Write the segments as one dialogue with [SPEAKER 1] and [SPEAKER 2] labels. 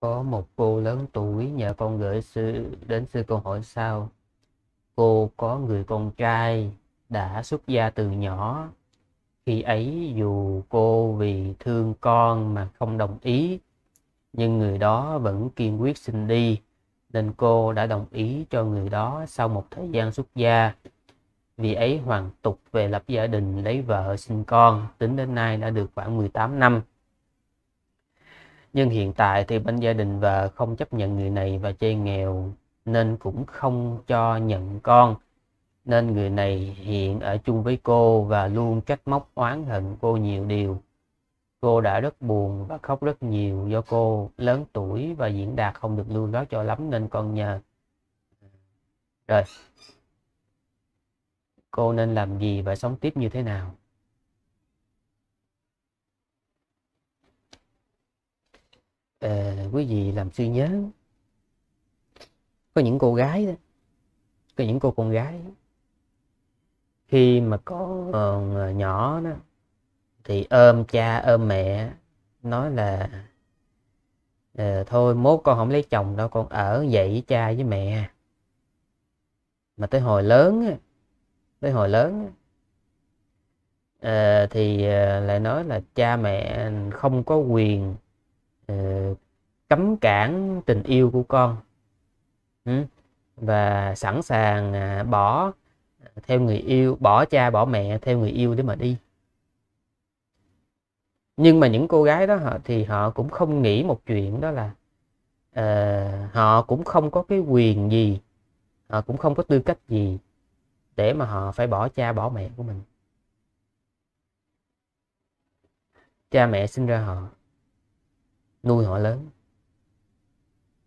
[SPEAKER 1] Có một cô lớn tuổi nhờ con gửi sư đến sư câu hỏi sao Cô có người con trai đã xuất gia từ nhỏ. Khi ấy dù cô vì thương con mà không đồng ý, nhưng người đó vẫn kiên quyết xin đi, nên cô đã đồng ý cho người đó sau một thời gian xuất gia. Vì ấy hoàn tục về lập gia đình lấy vợ sinh con, tính đến nay đã được khoảng 18 năm nhưng hiện tại thì bên gia đình và không chấp nhận người này và chê nghèo nên cũng không cho nhận con nên người này hiện ở chung với cô và luôn trách móc oán hận cô nhiều điều cô đã rất buồn và khóc rất nhiều do cô lớn tuổi và diễn đạt không được lưu loát cho lắm nên con nhờ rồi cô nên làm gì và sống tiếp như thế nào à, quý vị làm suy nhớ có những cô gái đó có những cô con gái đó. khi mà có còn ờ, nhỏ đó thì ôm cha ôm mẹ nói là à, thôi mốt con không lấy chồng đâu con ở vậy với cha với mẹ mà tới hồi lớn tới hồi lớn à, thì lại nói là cha mẹ không có quyền Ờ, cấm cản tình yêu của con ừ. và sẵn sàng à, bỏ theo người yêu bỏ cha bỏ mẹ theo người yêu để mà đi nhưng mà những cô gái đó họ thì họ cũng không nghĩ một chuyện đó là uh, họ cũng không có cái quyền gì họ cũng không có tư cách gì để mà họ phải bỏ cha bỏ mẹ của mình cha mẹ sinh ra họ nuôi họ lớn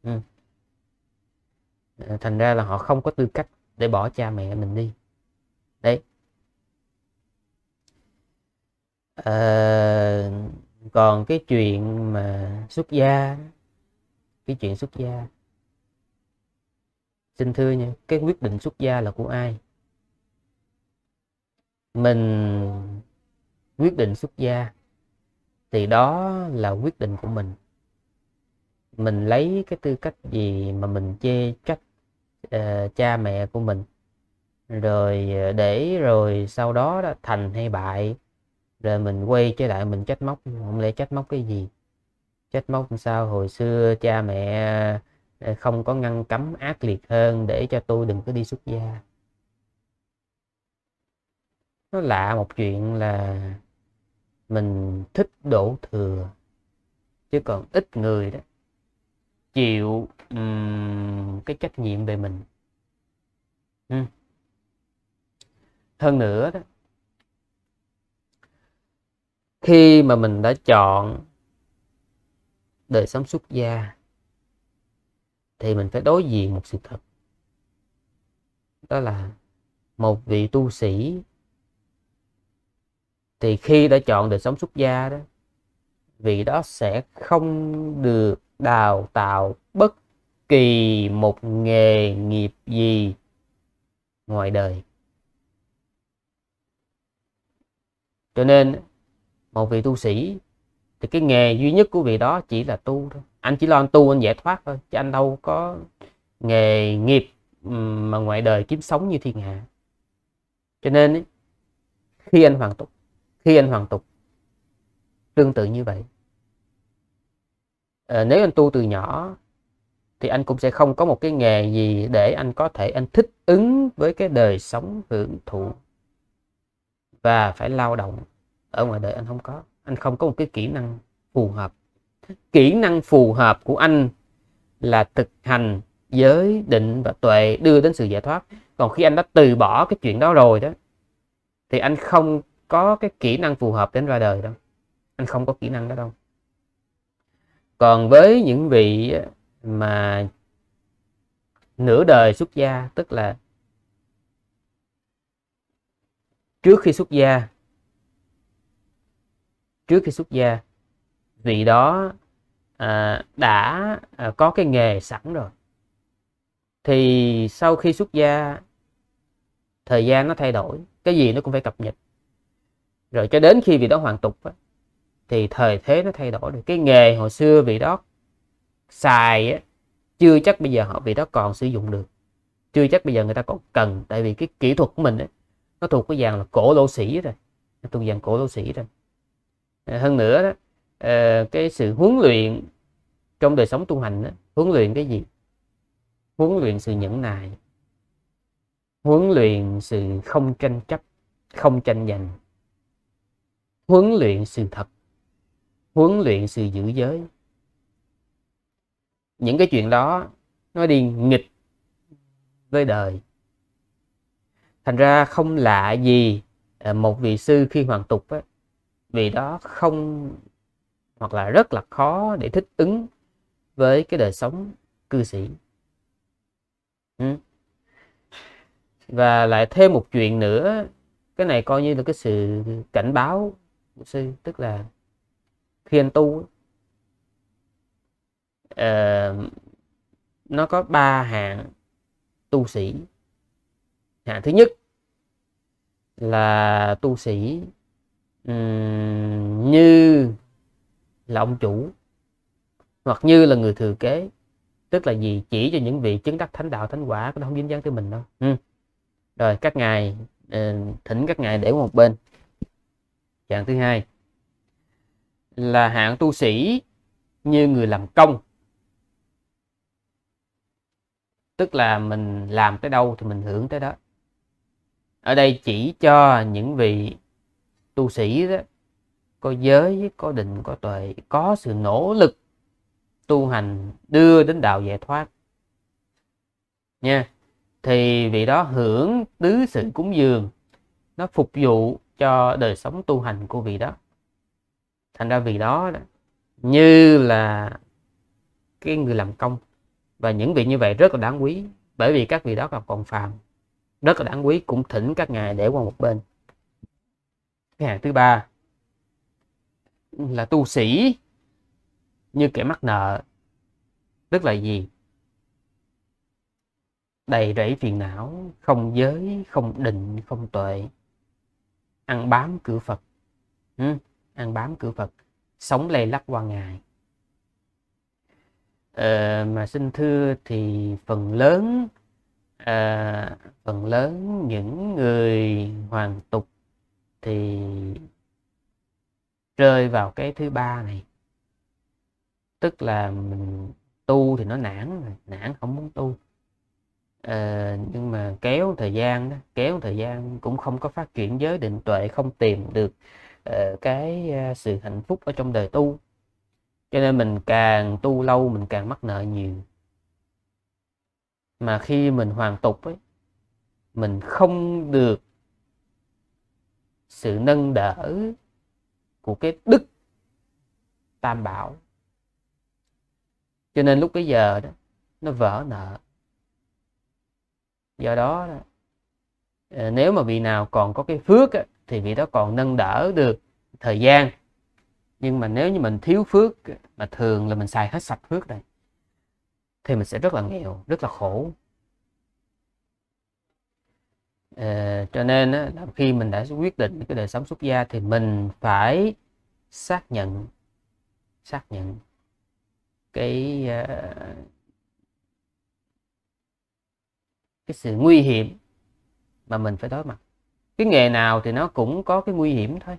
[SPEAKER 1] ừ. thành ra là họ không có tư cách để bỏ cha mẹ mình đi đấy à, còn cái chuyện mà xuất gia cái chuyện xuất gia xin thưa nha cái quyết định xuất gia là của ai mình quyết định xuất gia thì đó là quyết định của mình mình lấy cái tư cách gì mà mình chê trách uh, cha mẹ của mình rồi ờ, để rồi sau đó đã thành hay bại rồi mình quay trở lại mình trách móc không lẽ trách móc cái gì trách móc sao hồi xưa cha mẹ ờ, không có ngăn cấm ác liệt hơn để cho tôi đừng có đi xuất gia nó lạ một chuyện là mình thích đổ thừa chứ còn ít người đó chịu um, cái trách nhiệm về mình ừ. hơn nữa đó khi mà mình đã chọn đời sống xuất gia thì mình phải đối diện một sự thật đó là một vị tu sĩ thì khi đã chọn được sống xuất gia đó vị đó sẽ không được đào tạo bất kỳ một nghề nghiệp gì ngoài đời cho nên một vị tu sĩ thì cái nghề duy nhất của vị đó chỉ là tu thôi anh chỉ lo anh tu anh giải thoát thôi chứ anh đâu có nghề nghiệp mà ngoài đời kiếm sống như thiên hạ cho nên khi anh hoàn tục khi anh hoàn tục tương tự như vậy à, nếu anh tu từ nhỏ thì anh cũng sẽ không có một cái nghề gì để anh có thể anh thích ứng với cái đời sống hưởng thụ và phải lao động ở ngoài đời anh không có anh không có một cái kỹ năng phù hợp kỹ năng phù hợp của anh là thực hành giới định và tuệ đưa đến sự giải thoát còn khi anh đã từ bỏ cái chuyện đó rồi đó thì anh không có cái kỹ năng phù hợp đến ra đời đâu anh không có kỹ năng đó đâu còn với những vị mà nửa đời xuất gia tức là trước khi xuất gia trước khi xuất gia vị đó à, đã à, có cái nghề sẵn rồi thì sau khi xuất gia thời gian nó thay đổi cái gì nó cũng phải cập nhật rồi cho đến khi vị đó hoàn tục á, thì thời thế nó thay đổi được cái nghề hồi xưa vị đó xài á, chưa chắc bây giờ họ vị đó còn sử dụng được chưa chắc bây giờ người ta còn cần tại vì cái kỹ thuật của mình ấy, nó thuộc cái dạng là cổ lô sĩ rồi nó thuộc dạng cổ lô sĩ rồi à, hơn nữa đó ờ, cái sự huấn luyện trong đời sống tu hành đó, huấn luyện cái gì huấn luyện sự nhẫn nại huấn luyện sự không tranh chấp không tranh giành huấn luyện sự thật huấn luyện sự giữ giới những cái chuyện đó nó đi nghịch với đời thành ra không lạ gì à, một vị sư khi hoàn tục ấy, vì đó không hoặc là rất là khó để thích ứng với cái đời sống cư sĩ ừ. và lại thêm một chuyện nữa cái này coi như là cái sự cảnh báo sư tức là thiền tu uh, nó có ba hạng tu sĩ hạng thứ nhất là tu sĩ um, như là ông chủ hoặc như là người thừa kế tức là gì chỉ cho những vị chứng đắc thánh đạo thánh quả nó không dính dáng tới mình đâu ừ. rồi các ngài uh, thỉnh các ngài để một bên dạng thứ hai là hạng tu sĩ như người làm công tức là mình làm tới đâu thì mình hưởng tới đó ở đây chỉ cho những vị tu sĩ đó có giới có định có tuệ có sự nỗ lực tu hành đưa đến đạo giải thoát nha thì vị đó hưởng tứ sự cúng dường nó phục vụ cho đời sống tu hành của vị đó thành ra vị đó, đó như là cái người làm công và những vị như vậy rất là đáng quý bởi vì các vị đó còn còn phàm rất là đáng quý cũng thỉnh các ngài để qua một bên cái hàng thứ ba là tu sĩ như kẻ mắc nợ tức là gì đầy rẫy phiền não không giới không định không tuệ ăn bám cửa phật ừ, ăn bám cửa phật sống lây lắc qua ngày ờ, mà xin thưa thì phần lớn à, phần lớn những người hoàng tục thì rơi vào cái thứ ba này tức là mình tu thì nó nản nản không muốn tu à, nhưng mà kéo thời gian đó, kéo thời gian cũng không có phát triển giới định tuệ không tìm được uh, cái uh, sự hạnh phúc ở trong đời tu cho nên mình càng tu lâu mình càng mắc nợ nhiều mà khi mình hoàn tục ấy mình không được sự nâng đỡ của cái đức tam bảo cho nên lúc bây giờ đó nó vỡ nợ do đó ờ, nếu mà vị nào còn có cái phước thì vị đó còn nâng đỡ được thời gian nhưng mà nếu như mình thiếu phước mà thường là mình xài hết sạch phước đây thì mình sẽ rất là nghèo rất là khổ à, cho nên á, khi mình đã quyết định cái đời sống xuất gia thì mình phải xác nhận xác nhận cái uh, cái sự nguy hiểm mà mình phải đối mặt cái nghề nào thì nó cũng có cái nguy hiểm thôi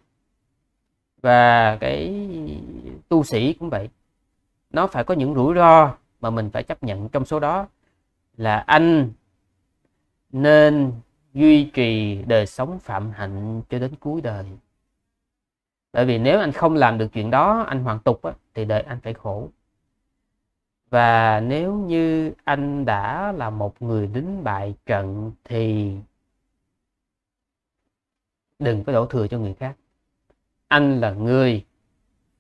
[SPEAKER 1] và cái tu sĩ cũng vậy nó phải có những rủi ro mà mình phải chấp nhận trong số đó là anh nên duy trì đời sống phạm hạnh cho đến cuối đời bởi vì nếu anh không làm được chuyện đó anh hoàn tục á, thì đời anh phải khổ và nếu như anh đã là một người đánh bại trận thì đừng có đổ thừa cho người khác anh là người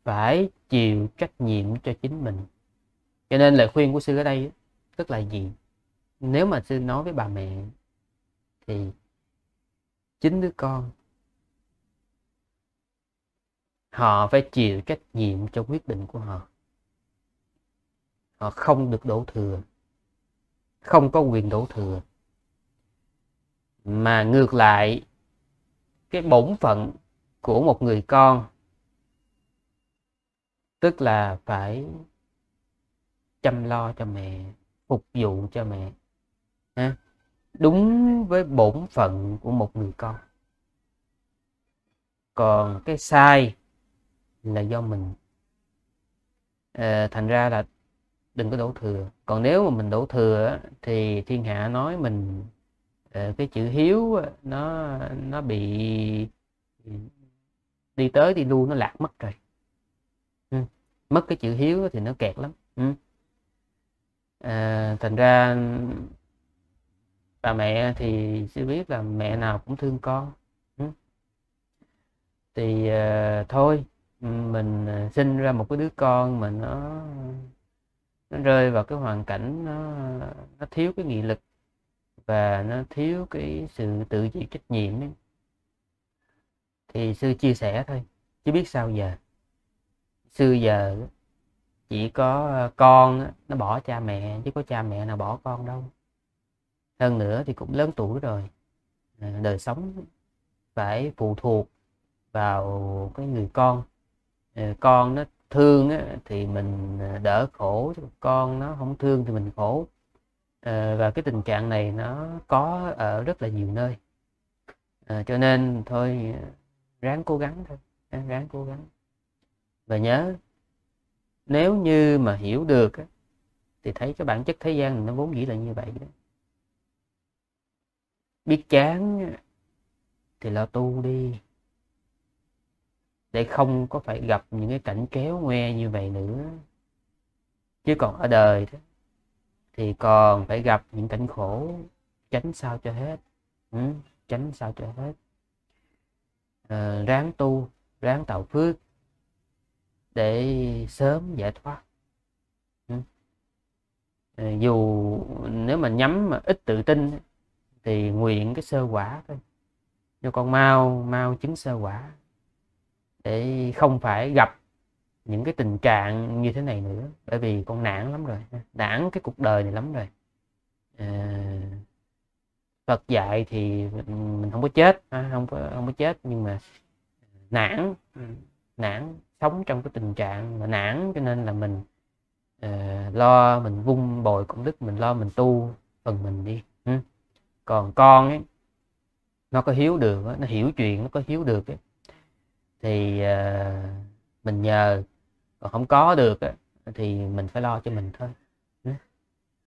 [SPEAKER 1] phải chịu trách nhiệm cho chính mình cho nên lời khuyên của sư ở đây tức là gì nếu mà sư nói với bà mẹ thì chính đứa con họ phải chịu trách nhiệm cho quyết định của họ họ ờ, không được đổ thừa không có quyền đổ thừa mà ngược lại cái bổn phận của một người con tức là phải chăm lo cho mẹ phục vụ cho mẹ ha? đúng với bổn phận của một người con còn cái sai là do mình à, thành ra là đừng có đổ thừa còn nếu mà mình đổ thừa thì thiên hạ nói mình ờ, cái chữ hiếu nó nó bị đi tới đi lui nó lạc mất rồi ừ. mất cái chữ hiếu thì nó kẹt lắm à, thành ra bà mẹ thì sẽ biết là mẹ nào cũng thương con ừ. thì uh, thôi mình sinh ra một cái đứa con mà nó nó rơi vào cái hoàn cảnh nó nó thiếu cái nghị lực và nó thiếu cái sự tự chịu trách nhiệm ấy. thì sư chia sẻ thôi chứ biết sao giờ sư giờ chỉ có con nó bỏ cha mẹ chứ có cha mẹ nào bỏ con đâu hơn nữa thì cũng lớn tuổi rồi à, đời sống phải phụ thuộc vào cái người con à, con nó thương á, thì mình à, đỡ khổ con nó không thương thì mình khổ à, và cái tình trạng này nó có ở rất là nhiều nơi à, cho nên thôi ráng cố gắng thôi ráng, ráng cố gắng và nhớ nếu như mà hiểu được á, thì thấy cái bản chất thế gian nó vốn dĩ là như vậy đó biết chán thì lo tu đi để không có phải gặp những cái cảnh kéo ngoe như vậy nữa chứ còn ở đời đó, thì còn phải gặp những cảnh khổ tránh sao cho hết ừ, tránh sao cho hết à, ráng tu ráng tạo phước để sớm giải thoát ừ. à, dù nếu mà nhắm mà ít tự tin thì nguyện cái sơ quả thôi cho con mau mau chứng sơ quả để không phải gặp những cái tình trạng như thế này nữa bởi vì con nản lắm rồi nản cái cuộc đời này lắm rồi à, Phật dạy thì mình, không có chết không có không có chết nhưng mà nản nản sống trong cái tình trạng mà nản cho nên là mình uh, lo mình vung bồi công đức mình lo mình tu phần mình đi còn con ấy nó có hiếu được nó hiểu chuyện nó có hiếu được ấy, thì ờ, mình nhờ còn không có được thì mình phải lo cho mình thôi